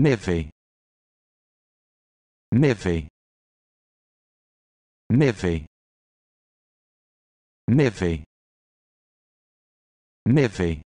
Neve. Neve. Neve. Neve. Neve.